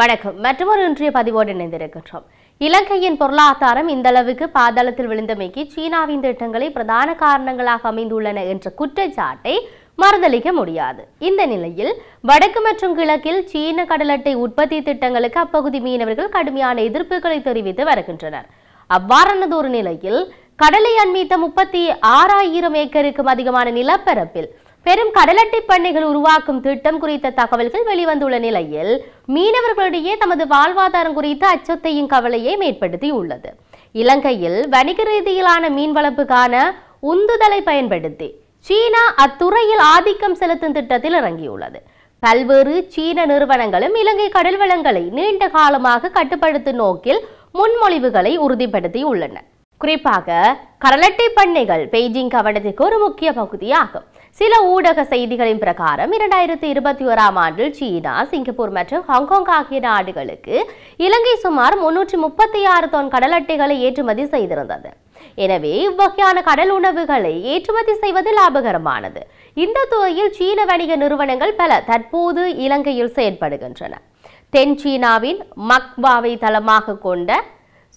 வணக்கம் மற்றொரு இன்றைய பதிவோடு இணைந்திருக்கின்றோம் இலங்கையின் பொருளாதாரம் இந்த அளவுக்கு பாதாளத்தில் விழுந்தமைக்கு சீனாவின் திட்டங்களை பிரதான காரணங்களாக அமைந்துள்ளன என்ற குற்றச்சாட்டை மறுதளிக்க முடியாது இந்த நிலையில் வடக்கு மற்றும் கிழக்கில் சீன கடலட்டை உற்பத்தி திட்டங்களுக்கு அப்பகுதி மீனவர்கள் கடுமையான எதிர்ப்புகளை தெரிவித்து வருகின்றனர் அவ்வாறானதொரு நிலையில் கடலை அண்மித்த முப்பத்தி ஆறாயிரம் ஏக்கருக்கும் அதிகமான நிலப்பரப்பில் பெரும் கடலட்டி பண்ணைகள் உருவாக்கும் திட்டம் குறித்த தகவல்கள் வெளிவந்துள்ள நிலையில் மீனவர்களிடையே தமது வாழ்வாதாரம் குறித்த அச்சத்தையும் கவலையை உள்ளது இலங்கையில் வணிக ரீதியிலான மீன் வளர்ப்புக்கான உந்துதலை பயன்படுத்தி சீனா அத்துறையில் ஆதிக்கம் செலுத்தும் திட்டத்தில் இறங்கியுள்ளது பல்வேறு சீன நிறுவனங்களும் இலங்கை கடல் வளங்களை நீண்ட காலமாக கட்டுப்படுத்தும் நோக்கில் முன்மொழிவுகளை உறுதிப்படுத்தி உள்ளன குறிப்பாக கடலட்டை பண்ணைகள் பெய்ஜிங் கவனத்திற்கு ஒரு முக்கிய பகுதியாகும் சில ஊடக செய்திகளின் பிரகாரம் இரண்டாயிரத்தி இருபத்தி ஓராம் ஆண்டில் சீனா சிங்கப்பூர் மற்றும் ஹாங்காங் ஆகிய நாடுகளுக்கு இலங்கை சுமார் முன்னூற்றி முப்பத்தி ஆறு தொன் கடல் அட்டைகளை ஏற்றுமதி செய்திருந்தது எனவே இவ்வகையான கடல் உணவுகளை ஏற்றுமதி செய்வது லாபகரமானது இந்த துறையில் சீன வணிக நிறுவனங்கள் பல தற்போது இலங்கையில் செயல்படுகின்றன தென் சீனாவின் மக்பாவை தளமாக கொண்ட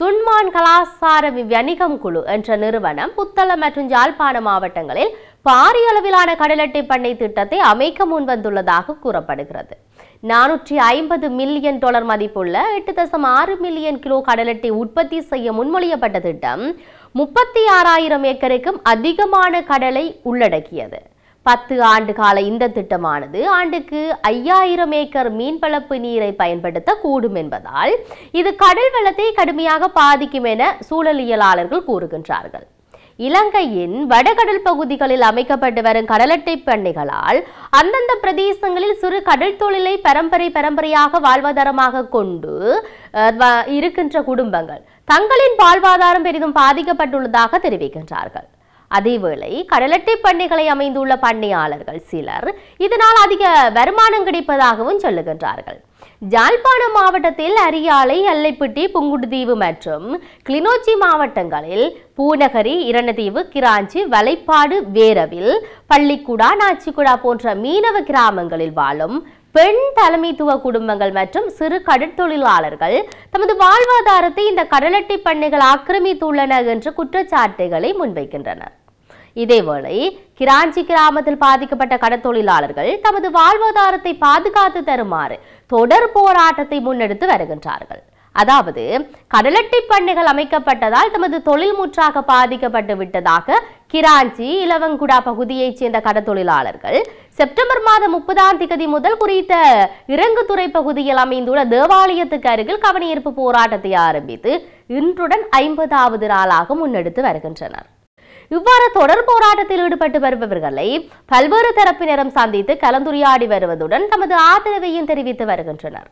சுன்மான் கலாசார வணிகம் குழு என்ற நிறுவனம் புத்தளம் மற்றும் ஜாழ்ப்பாண மாவட்டங்களில் பாரிய அளவிலான கடலட்டை பண்ணை திட்டத்தை அமைக்க முன்வந்துள்ளதாக கூறப்படுகிறது நானூற்றி ஐம்பது மில்லியன் டாலர் மதிப்புள்ள எட்டு தசம் ஆறு மில்லியன் கிலோ கடலட்டை உற்பத்தி செய்ய முன்மொழியப்பட்ட திட்டம் முப்பத்தி ஆறாயிரம் ஏக்கருக்கும் அதிகமான கடலை உள்ளடக்கியது பத்து ஆண்டு கால இந்த திட்டமானது ஆண்டுக்கு ஐயாயிரம் ஏக்கர் மீன்வளப்பு நீரை பயன்படுத்த கூடும் என்பதால் இது கடல் வளத்தை கடுமையாக பாதிக்கும் என சூழலியலாளர்கள் கூறுகின்றார்கள் இலங்கையின் வடகடல் பகுதிகளில் அமைக்கப்பட்டு வரும் கடலட்டை பண்ணைகளால் அந்தந்த பிரதேசங்களில் சிறு கடல் தொழிலை பரம்பரை பரம்பரையாக வாழ்வாதாரமாக கொண்டு இருக்கின்ற குடும்பங்கள் தங்களின் வாழ்வாதாரம் பெரிதும் பாதிக்கப்பட்டுள்ளதாக தெரிவிக்கின்றார்கள் அதேவேளை கடலட்டை பண்ணைகளை அமைந்துள்ள பண்ணையாளர்கள் சிலர் இதனால் அதிக வருமானம் கிடைப்பதாகவும் சொல்லுகின்றார்கள் ஜாழ்ப்பாணம் மாவட்டத்தில் அரியாலை அல்லைப்பட்டி புங்குடுதீவு மற்றும் கிளிநொச்சி மாவட்டங்களில் பூநகரி இரணதீவு கிராஞ்சி வலைப்பாடு வேரவில் பள்ளிக்குடா நாச்சிக்குடா போன்ற மீனவ கிராமங்களில் வாழும் பெண் தலைமைத்துவ குடும்பங்கள் மற்றும் சிறு கடற்தொழிலாளர்கள் தமது வாழ்வாதாரத்தை இந்த கடலட்டி பண்ணைகள் ஆக்கிரமித்துள்ளன என்ற குற்றச்சாட்டுகளை முன்வைக்கின்றனர் இதேவேளை கிராஞ்சி கிராமத்தில் பாதிக்கப்பட்ட கடற்தொழிலாளர்கள் தமது வாழ்வாதாரத்தை பாதுகாத்து தருமாறு தொடர் போராட்டத்தை முன்னெடுத்து வருகின்றார்கள் அதாவது கடலட்டை பண்ணைகள் அமைக்கப்பட்டதால் தமது தொழில் முற்றாக பாதிக்கப்பட்டு விட்டதாக கிராஞ்சி இலவங்குடா பகுதியைச் சேர்ந்த கடத்தொழிலாளர்கள் செப்டம்பர் மாதம் முப்பதாம் திகதி முதல் குறித்த இறங்குதுறை பகுதியில் அமைந்துள்ள தேவாலயத்துக்கு அருகில் கவனஈர்ப்பு போராட்டத்தை ஆரம்பித்து இன்றுடன் ஐம்பதாவது நாளாக முன்னெடுத்து வருகின்றனர் இவ்வாறு தொடர் போராட்டத்தில் ஈடுபட்டு வருபவர்களை பல்வேறு தரப்பினரும் சந்தித்து கலந்துரையாடி வருவதுடன் தமது ஆதரவையும் தெரிவித்து வருகின்றனர்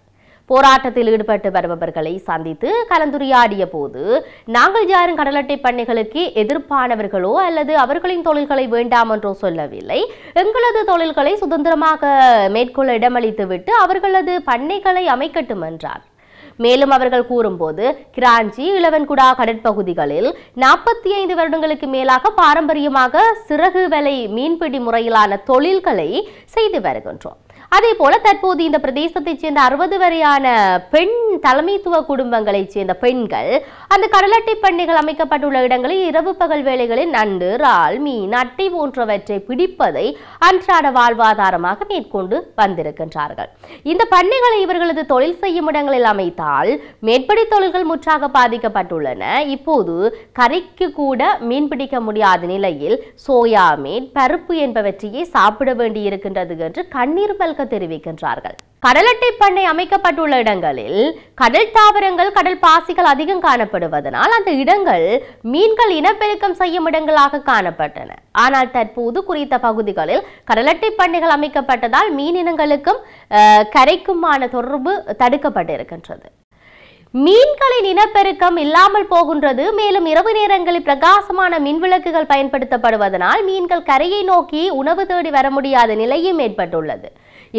போராட்டத்தில் ஈடுபட்டு வருபவர்களை சந்தித்து கலந்துரையாடிய போது நாங்கள் யாரும் கடலட்டை பண்ணைகளுக்கு எதிர்ப்பானவர்களோ அல்லது அவர்களின் தொழில்களை வேண்டாம் என்றோ சொல்லவில்லை எங்களது தொழில்களை சுதந்திரமாக மேற்கொள்ள இடமளித்துவிட்டு அவர்களது பண்ணைகளை அமைக்கட்டும் என்றார் மேலும் அவர்கள் கூறும்போது கிராஞ்சி இளவன்குடா கடற்பகுதிகளில் நாற்பத்தி ஐந்து வருடங்களுக்கு மேலாக பாரம்பரியமாக சிறகு வலை மீன்பிடி முறையிலான தொழில்களை செய்து வருகின்றோம் அதே போல தற்போது இந்த பிரதேசத்தைச் சேர்ந்த அறுபது வரையான பெண் தலைமைத்துவ குடும்பங்களைச் சேர்ந்த பெண்கள் அந்த கடலட்டை பண்ணைகள் அமைக்கப்பட்டுள்ள இடங்களில் இரவு பகல் வேலைகளில் நண்டு ரால் மீன் அட்டை போன்றவற்றை பிடிப்பதை அன்றாட வாழ்வாதாரமாக மேற்கொண்டு வந்திருக்கின்றார்கள் இந்த பண்ணைகளை இவர்களது தொழில் செய்யும் இடங்களில் அமைத்தால் மேற்படி தொழில்கள் முற்றாக பாதிக்கப்பட்டுள்ளன இப்போது கரைக்கு கூட மீன் பிடிக்க முடியாத நிலையில் சோயா மீன் பருப்பு என்பவற்றையே சாப்பிட வேண்டியிருக்கின்றது என்று கண்ணீர் பல்க தெரிவிக்கின்றார்கள் கடலட்டை பண்ணை அமைக்கப்பட்டுள்ள இடங்களில் கடல் தாவரங்கள் கடல் பாசிகள் அதிகம் காணப்படுவதனால் அந்த இடங்கள் மீன்கள் இனப்பெருக்கம் செய்யும் இடங்களாக காணப்பட்டன ஆனால் தற்போது குறித்த பகுதிகளில் கடலட்டை பண்ணைகள் அமைக்கப்பட்டதால் மீன் இனங்களுக்கும் கரைக்குமான தொடர்பு தடுக்கப்பட்டிருக்கின்றது மீன்களின் இனப்பெருக்கம் இல்லாமல் போகின்றது மேலும் இரவு நேரங்களில் பிரகாசமான மின் விளக்குகள் பயன்படுத்தப்படுவதனால் மீன்கள் கரையை நோக்கி உணவு தேடி வர முடியாத நிலையும் ஏற்பட்டுள்ளது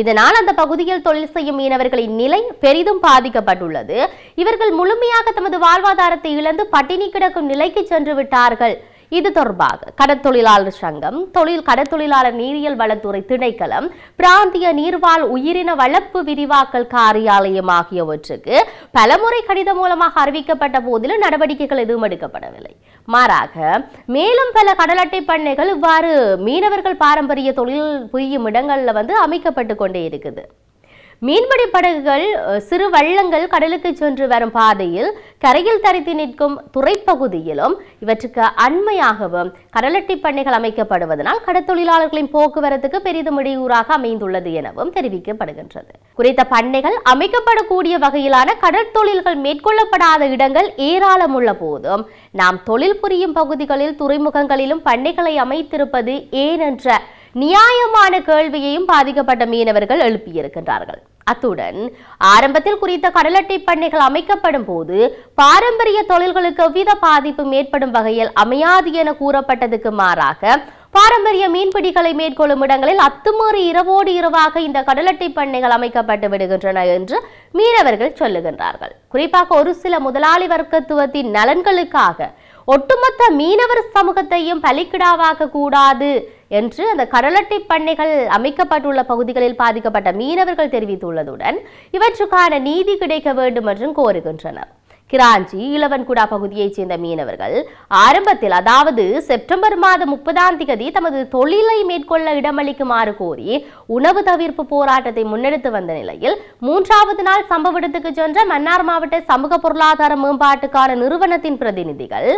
இதனால் அந்த பகுதியில் தொழில் செய்யும் மீனவர்களின் நிலை பெரிதும் பாதிக்கப்பட்டுள்ளது இவர்கள் முழுமையாக தமது வாழ்வாதாரத்தை இழந்து பட்டினி கிடக்கும் நிலைக்கு சென்று விட்டார்கள் இது தொடர்பாக கடற்தொழிலாளர் சங்கம் தொழில் கடத்தொழிலாளர் நீரியல் வளத்துறை திணைக்களம் பிராந்திய நீர்வாழ் உயிரின வளர்ப்பு விரிவாக்கல் காரியாலயம் ஆகியவற்றுக்கு பலமுறை கடிதம் மூலமாக அறிவிக்கப்பட்ட போதிலும் நடவடிக்கைகள் எதுவும் எடுக்கப்படவில்லை மாறாக மேலும் பல கடலட்டை பண்ணைகள் இவ்வாறு மீனவர்கள் பாரம்பரிய தொழில் புரியும் இடங்களில் வந்து அமைக்கப்பட்டு கொண்டே இருக்குது மீன்பிடி படகுகள் சிறு வள்ளங்கள் கடலுக்கு சென்று வரும் பாதையில் கரையில் தரித்து நிற்கும் துறைப்பகுதியிலும் இவற்றுக்கு அண்மையாகவும் கடலட்டி பண்ணைகள் அமைக்கப்படுவதனால் கடற்தொழிலாளர்களின் போக்குவரத்துக்கு பெரிதும் இடையூறாக அமைந்துள்ளது எனவும் தெரிவிக்கப்படுகின்றது குறித்த பண்ணைகள் அமைக்கப்படக்கூடிய வகையிலான கடற்தொழில்கள் மேற்கொள்ளப்படாத இடங்கள் ஏராளம் உள்ள போதும் நாம் தொழில் புரியும் பகுதிகளில் துறைமுகங்களிலும் பண்ணைகளை அமைத்திருப்பது ஏனென்ற நியாயமான கேள்வியையும் பாதிக்கப்பட்ட மீனவர்கள் எழுப்பியிருக்கின்றார்கள் அத்துடன் ஆரம்பத்தில் குறித்த கடலட்டை பண்ணைகள் அமைக்கப்படும் போது பாரம்பரிய தொழில்களுக்கு எவ்வித பாதிப்பும் ஏற்படும் வகையில் அமையாது என கூறப்பட்டதுக்கு மாறாக பாரம்பரிய மீன்பிடிகளை மேற்கொள்ளும் இடங்களில் அத்துமீறி இரவோடு இரவாக இந்த கடலட்டை பண்ணைகள் அமைக்கப்பட்டு விடுகின்றன என்று மீனவர்கள் சொல்லுகின்றார்கள் குறிப்பாக ஒரு சில முதலாளி வர்க்கத்துவத்தின் நலன்களுக்காக ஒட்டுமொத்த மீனவர் சமூகத்தையும் பலிக்கிடாவாக்க கூடாது என்று அந்த கடலட்டை பண்ணைகள் அமைக்கப்பட்டுள்ள பகுதிகளில் பாதிக்கப்பட்ட மீனவர்கள் தெரிவித்துள்ளதுடன் இவற்றுக்கான நீதி கிடைக்க வேண்டும் என்றும் கோருகின்றனர் கிராஞ்சி இளவன்குடா பகுதியைச் சேர்ந்த மீனவர்கள் ஆரம்பத்தில் அதாவது செப்டம்பர் மாதம் முப்பதாம் தேதி தமது தொழிலை மேற்கொள்ள இடமளிக்குமாறு கோரி உணவு தவிர்ப்பு போராட்டத்தை முன்னெடுத்து வந்த நிலையில் மூன்றாவது நாள் சம்பவ இடத்துக்கு சென்ற மன்னார் மாவட்ட சமூக பொருளாதார மேம்பாட்டுக்கான நிறுவனத்தின் பிரதிநிதிகள்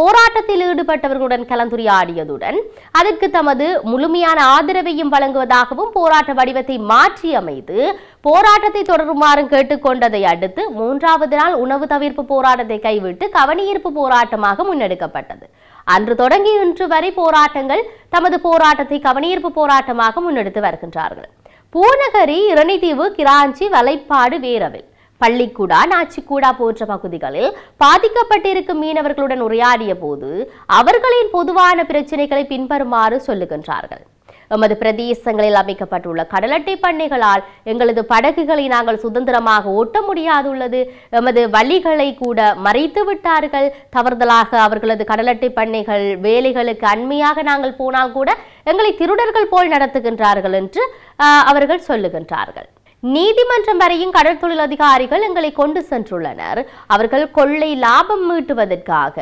போராட்டத்தில் ஈடுபட்டவர்களுடன் கலந்துரையாடியதுடன் அதற்கு தமது முழுமையான ஆதரவையும் வழங்குவதாகவும் போராட்ட வடிவத்தை மாற்றி அமைத்து போராட்டத்தை தொடருமாறும் கேட்டுக்கொண்டதை அடுத்து மூன்றாவது நாள் உணவு தவிர்ப்பு கவனியீர்ப்பு போராட்டத்தை கைவிட்டு கவனியிருப்பு போராட்டமாக முன்னெடுக்கப்பட்டது அன்று தொடங்கி இன்று வரை போராட்டங்கள் தமது போராட்டத்தை கவனியிருப்பு போராட்டமாக முன்னெடுத்து வருகின்றார்கள் பூநகரி இரணிதீவு கிராஞ்சி வலைப்பாடு வீரவில் பள்ளிக்கூடா நாச்சிக்கூடா போன்ற பகுதிகளில் பாதிக்கப்பட்டிருக்கும் மீனவர்களுடன் உரையாடிய போது அவர்களின் பொதுவான பிரச்சனைகளை பின்வருமாறு சொல்லுகின்றார்கள் எமது பிரதேசங்களில் அமைக்கப்பட்டுள்ள கடலட்டை பண்ணைகளால் எங்களது படகுகளை நாங்கள் சுதந்திரமாக ஓட்ட முடியாதுள்ளது எமது வழிகளை கூட மறைத்து விட்டார்கள் தவறுதலாக அவர்களது கடலட்டை பண்ணைகள் வேலைகளுக்கு அண்மையாக நாங்கள் போனால் கூட எங்களை திருடர்கள் போல் நடத்துகின்றார்கள் என்று அவர்கள் சொல்லுகின்றார்கள் நீதிமன்றம் வரையும் கடல் தொழில் அதிகாரிகள் எங்களை கொண்டு சென்றுள்ளனர் அவர்கள் கொள்ளை லாபம் மீட்டுவதற்காக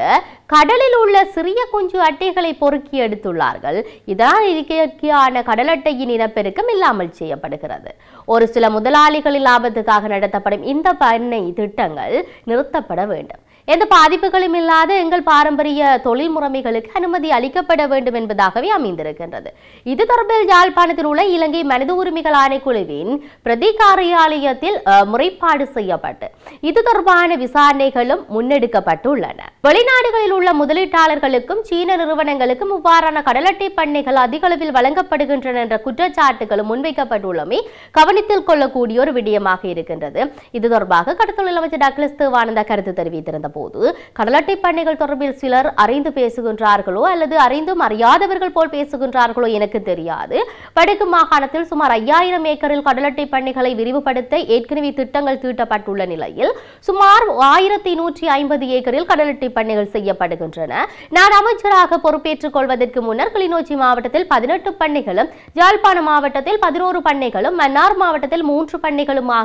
கடலில் உள்ள சிறிய குஞ்சு அட்டைகளை பொறுக்கி எடுத்துள்ளார்கள் இதனால் இயற்கையான கடல் அட்டையின் இனப்பெருக்கம் இல்லாமல் செய்யப்படுகிறது ஒரு சில முதலாளிகளின் லாபத்துக்காக நடத்தப்படும் இந்த பண்ணை திட்டங்கள் நிறுத்தப்பட வேண்டும் எந்த பாதிப்புகளும் இல்லாத எங்கள் பாரம்பரிய தொழில் முறைமைகளுக்கு அனுமதி அளிக்கப்பட வேண்டும் என்பதாகவே அமைந்திருக்கின்றது இது தொடர்பில் யாழ்ப்பாணத்தில் உள்ள இலங்கை மனித உரிமைகள் ஆணைக்குழுவின் பிரதி காரியாலயத்தில் முறைப்பாடு செய்யப்பட்டு இது தொடர்பான விசாரணைகளும் முன்னெடுக்கப்பட்டுள்ளன வெளிநாடுகளில் உள்ள முதலீட்டாளர்களுக்கும் சீன நிறுவனங்களுக்கும் இவ்வாறான கடலட்டை பண்ணைகள் அதிகளவில் வழங்கப்படுகின்றன என்ற குற்றச்சாட்டுகளும் முன்வைக்கப்பட்டுள்ளமை கவனித்தில் கொள்ளக்கூடிய ஒரு விடயமாக இருக்கின்றது இது தொடர்பாக கடத்தொழில் அமைச்சர் டக்ளஸ் தேவானந்தா கருத்து தெரிவித்திருந்த போது கடலட்டை பண்ணைகள் தொடர்பில் சிலர் அறிந்து பேசுகின்றார்களோ அல்லது அறிந்தும் அறியாதவர்கள் போல் பேசுகின்றார்களோ எனக்கு தெரியாது வடக்கு மாகாணத்தில் சுமார் ஐயாயிரம் ஏக்கரில் கடலட்டை பண்ணைகளை விரிவுபடுத்த ஏற்கனவே திட்டங்கள் தீட்டப்பட்டுள்ள நிலையில் சுமார் ஆயிரத்தி நூற்றி ஐம்பது ஏக்கரில் கடலட்டை பண்ணைகள் செய்யப்படுகின்றன நான் அமைச்சராக பொறுப்பேற்றுக் கொள்வதற்கு முன்னர் கிளிநொச்சி மாவட்டத்தில் பதினெட்டு பண்ணைகளும் ஜாழ்ப்பாணம் மாவட்டத்தில் பதினோரு பண்ணைகளும் மன்னார் மாவட்டத்தில் மூன்று பண்ணைகளுமாக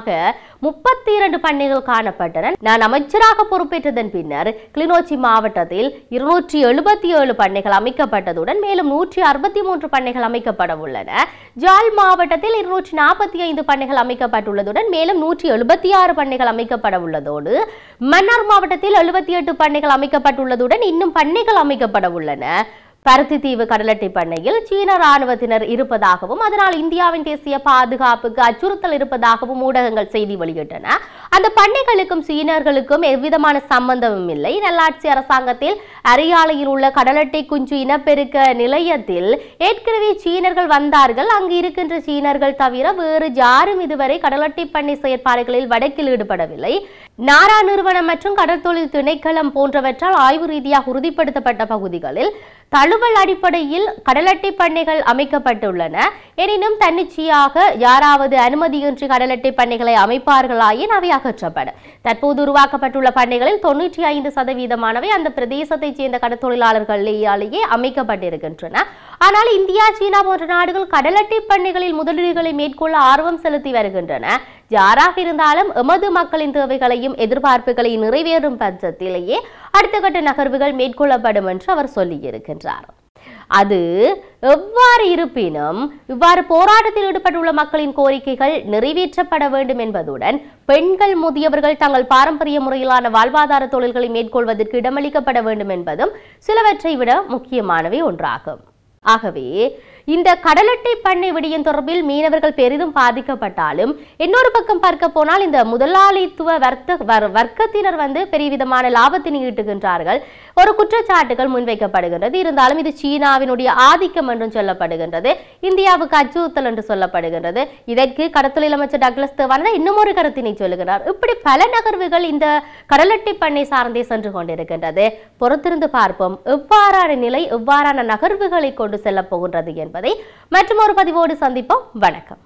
முப்பத்தி இரண்டு பண்ணைகள் காணப்பட்டன நான் அமைச்சராக பொறுப்பேற்றதன் பின்னர் கிளிநொச்சி மாவட்டத்தில் இருநூற்றி எழுபத்தி ஏழு பண்ணைகள் அமைக்கப்பட்டதுடன் மேலும் நூற்றி அறுபத்தி மூன்று பண்ணைகள் அமைக்கப்பட உள்ளன ஜால் மாவட்டத்தில் இருநூற்றி நாற்பத்தி ஐந்து பண்ணைகள் அமைக்கப்பட்டுள்ளதுடன் மேலும் நூற்றி எழுபத்தி ஆறு பண்ணைகள் அமைக்கப்பட உள்ளதோடு மன்னார் மாவட்டத்தில் எழுபத்தி எட்டு பண்ணைகள் அமைக்கப்பட்டுள்ளதுடன் இன்னும் பண்ணைகள் அமைக்கப்பட உள்ளன பருத்தித்தீவு கடலட்டை பண்ணையில் சீன ராணுவத்தினர் இருப்பதாகவும் அதனால் இந்தியாவின் தேசிய பாதுகாப்புக்கு அச்சுறுத்தல் இருப்பதாகவும் ஊடகங்கள் செய்தி வெளியிட்டன அந்த பண்ணைகளுக்கும் சீனர்களுக்கும் எவ்விதமான சம்பந்தமும் இல்லை நல்லாட்சி அரசாங்கத்தில் அரியாலையில் உள்ள கடலட்டை குஞ்சு இனப்பெருக்க நிலையத்தில் ஏற்கனவே சீனர்கள் வந்தார்கள் அங்கு இருக்கின்ற சீனர்கள் தவிர வேறு யாரும் இதுவரை கடலட்டை பண்ணை செயற்பாடுகளில் வடக்கில் ஈடுபடவில்லை நாரா நிறுவனம் மற்றும் கடற்தொழில் திணைக்களம் போன்றவற்றால் ஆய்வு ரீதியாக உறுதிப்படுத்தப்பட்ட பகுதிகளில் தழுவல் அடிப்படையில் கடலட்டை பண்ணைகள் அமைக்கப்பட்டுள்ளன எனினும் தன்னிச்சையாக யாராவது அனுமதியின்றி கடலட்டை பண்ணைகளை அமைப்பார்களாயின் அவை அகற்றப்படும் தற்போது உருவாக்கப்பட்டுள்ள பண்ணைகளில் தொன்னூற்றி ஐந்து சதவீதமானவை அந்த பிரதேசத்தைச் சேர்ந்த கடற்தொழிலாளர்களாலேயே அமைக்கப்பட்டிருக்கின்றன ஆனால் இந்தியா சீனா போன்ற நாடுகள் கடல் பண்ணைகளில் முதலீடுகளை மேற்கொள்ள ஆர்வம் செலுத்தி வருகின்றன யாராக இருந்தாலும் எமது மக்களின் தேவைகளையும் எதிர்பார்ப்புகளை நிறைவேறும் பட்சத்திலேயே அடுத்த கட்ட நகர்வுகள் மேற்கொள்ளப்படும் என்று அவர் சொல்லியிருக்கின்றார் அது எவ்வாறு இருப்பினும் இவ்வாறு போராட்டத்தில் ஈடுபட்டுள்ள மக்களின் கோரிக்கைகள் நிறைவேற்றப்பட வேண்டும் என்பதுடன் பெண்கள் முதியவர்கள் தங்கள் பாரம்பரிய முறையிலான வாழ்வாதார தொழில்களை மேற்கொள்வதற்கு இடமளிக்கப்பட வேண்டும் என்பதும் சிலவற்றை விட முக்கியமானவை ஒன்றாகும் ஆகவே இந்த கடலட்டை பண்ணை விடியம் தொடர்பில் மீனவர்கள் பெரிதும் பாதிக்கப்பட்டாலும் இன்னொரு பக்கம் பார்க்க போனால் இந்த முதலாளித்துவ வர்த்த வர்க்கத்தினர் வந்து பெரிய விதமான லாபத்தினை ஈட்டுகின்றார்கள் ஒரு குற்றச்சாட்டுகள் முன்வைக்கப்படுகின்றது இருந்தாலும் இது சீனாவினுடைய ஆதிக்கம் என்றும் சொல்லப்படுகின்றது இந்தியாவுக்கு அச்சுறுத்தல் என்று சொல்லப்படுகின்றது இதற்கு கடத்தொழில் அமைச்சர் டக்ளஸ் தேவானந்தா இன்னும் ஒரு கருத்தினை சொல்லுகிறார் இப்படி பல நகர்வுகள் இந்த கடலட்டி பண்ணை சார்ந்தே சென்று கொண்டிருக்கின்றது பொறுத்திருந்து பார்ப்போம் எவ்வாறான நிலை எவ்வாறான நகர்வுகளை கொண்டு செல்லப் போகின்றது என்பதை மற்றும் ஒரு பதிவோடு சந்திப்போம் வணக்கம்